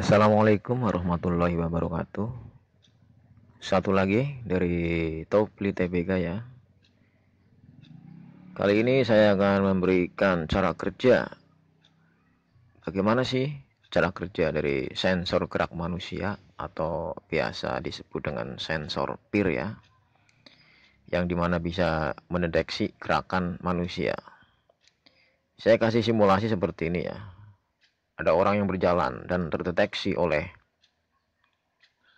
Assalamualaikum warahmatullahi wabarakatuh Satu lagi dari Topli TBK ya Kali ini saya akan memberikan cara kerja Bagaimana sih cara kerja dari sensor gerak manusia Atau biasa disebut dengan sensor PIR ya Yang dimana bisa mendeteksi gerakan manusia Saya kasih simulasi seperti ini ya ada orang yang berjalan dan terdeteksi oleh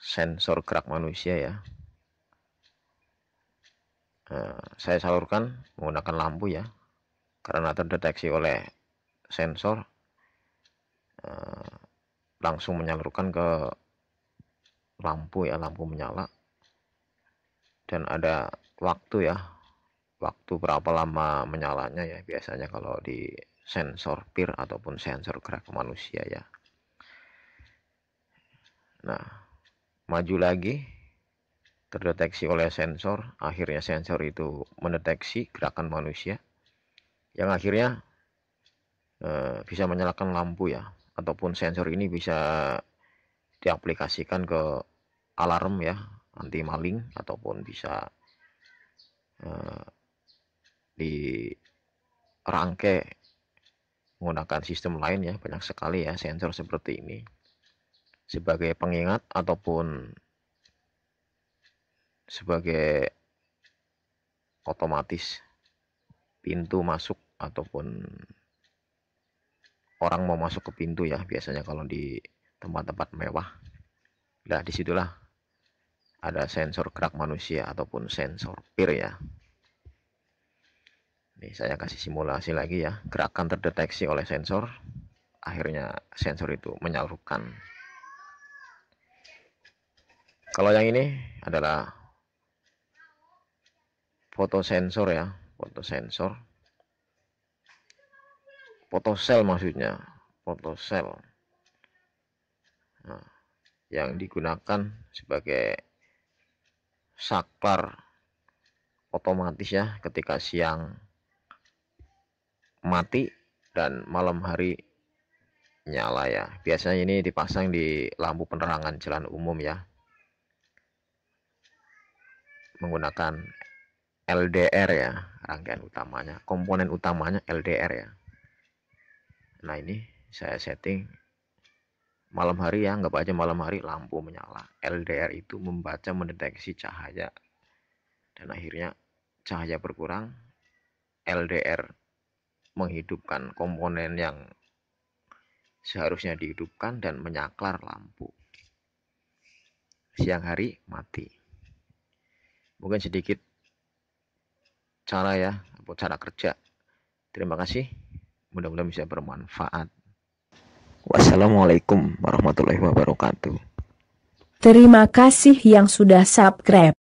sensor gerak manusia ya eh, saya salurkan menggunakan lampu ya karena terdeteksi oleh sensor eh, langsung menyalurkan ke lampu ya lampu menyala dan ada waktu ya waktu berapa lama menyalanya ya biasanya kalau di sensor pir ataupun sensor gerak manusia ya nah maju lagi terdeteksi oleh sensor akhirnya sensor itu mendeteksi gerakan manusia yang akhirnya e, bisa menyalakan lampu ya ataupun sensor ini bisa diaplikasikan ke alarm ya anti maling ataupun bisa eh, di rangke menggunakan sistem lain ya banyak sekali ya sensor seperti ini sebagai pengingat ataupun sebagai otomatis pintu masuk ataupun orang mau masuk ke pintu ya biasanya kalau di tempat-tempat mewah nah disitulah ada sensor gerak manusia ataupun sensor peer ya Nih, saya kasih simulasi lagi ya. Gerakan terdeteksi oleh sensor. Akhirnya sensor itu menyalurkan. Kalau yang ini adalah foto sensor ya, foto sensor. Foto sel maksudnya, sel. Nah, yang digunakan sebagai saklar otomatis ya ketika siang mati dan malam hari nyala ya. Biasanya ini dipasang di lampu penerangan jalan umum ya. Menggunakan LDR ya, rangkaian utamanya, komponen utamanya LDR ya. Nah, ini saya setting malam hari ya, nggak aja malam hari lampu menyala. LDR itu membaca mendeteksi cahaya dan akhirnya cahaya berkurang, LDR menghidupkan komponen yang seharusnya dihidupkan dan menyaklar lampu. Siang hari mati. Mungkin sedikit cara ya, atau cara kerja. Terima kasih. Mudah-mudahan bisa bermanfaat. Wassalamualaikum warahmatullahi wabarakatuh. Terima kasih yang sudah subscribe.